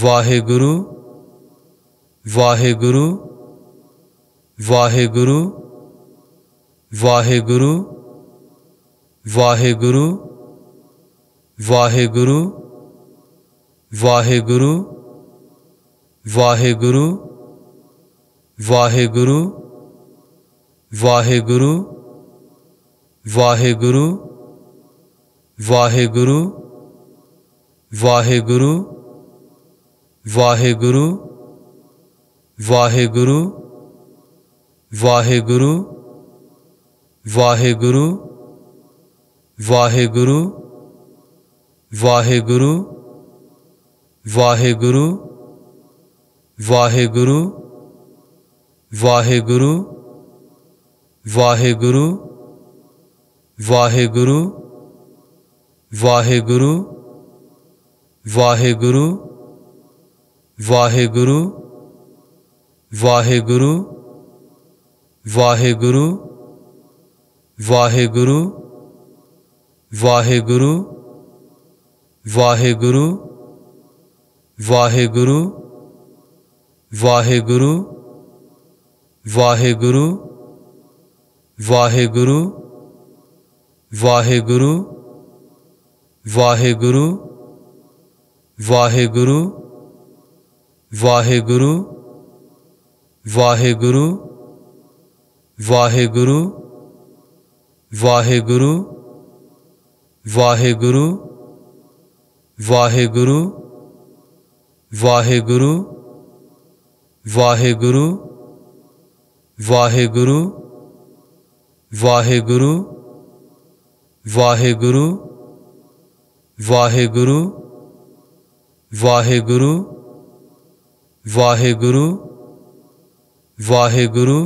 वागुरु वाहेगुरु गुरु वाहेगुरु गुरु वाहेगुरु गुरु वाहेगुरु गुरु वाहेगुरु गुरु वाहेगुरु गुरु वाहेगुरु वाहेगुरु वाहेगुरु वाहेगुरु वाहेगुरु वाहेगुरु वाहेगुरु वाहेगुरु वाहेगुरु वाहेगुरु वाहेगुरु वाहेगुरु वाहेगुरु वाहेगुरु वाहेगुरु वाहेगुरु वाहेगुरु वाहेगुरु वाहेगुरु वाहेगुरु वाहेगुरु वाहेगुरु वाहेगुरु वाहेगुरु वाहेगुरु वाहेगुरु वागुरु वाहेगुरु गुरु वाहेगुरु गुरु वाहेगुरु गुरु वाहेगुरु गुरु वाहेगुरु गुरु वाहेगुरु गुरु वाहेगुरु वाहेगुरु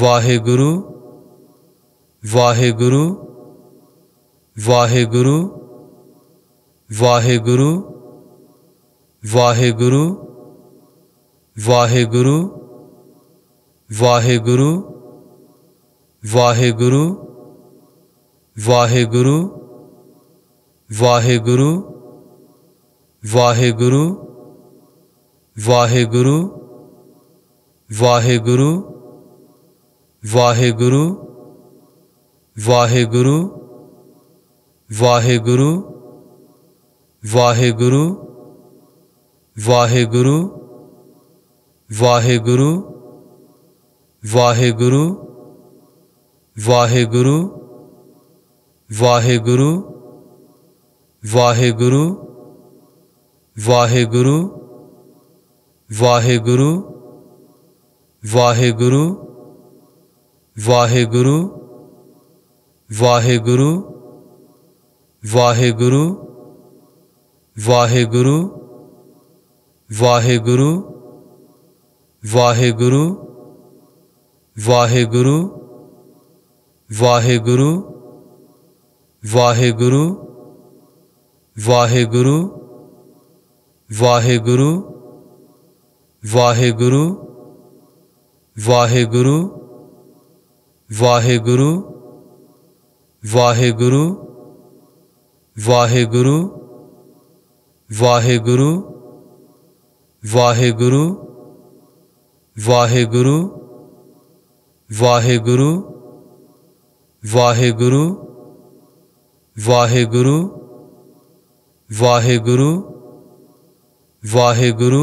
वाहेगुरु वाहेगुरु वाहेगुरु वाहेगुरु वाहेगुरु वाहेगुरु वाहेगुरु वाहेगुरु वाहेगुरु वाहेगुरु वाहेगुरु वाहेगुरु वाहेगुरु वाहेगुरु वाहेगुरु वाहेगुरु वाहेगुरु वाहेगुरु वाहेगुरु वाहेगुरु वाहेगुरु वाहेगुरु वाहेगुरु वाहेगुरु वाहेगुरु वाहेगुरु वाहेगुरु वाहेगुरु वाहेगुरु वाहेगुरु वाहेगुरु वाहेगुरु वाहेगुरु वाहेगुरु वाहेगुरु वाहेगुरु वाहेगुरु वाहेगुरु वाहेगुरु वाहेगुरु वाहेगुरु वाहेगुरु वाहेगुरु वाहेगुरु वाहेगुरु वाहेगुरु वाहेगुरु वाहेगुरु वाहेगुरु वाहेगुरु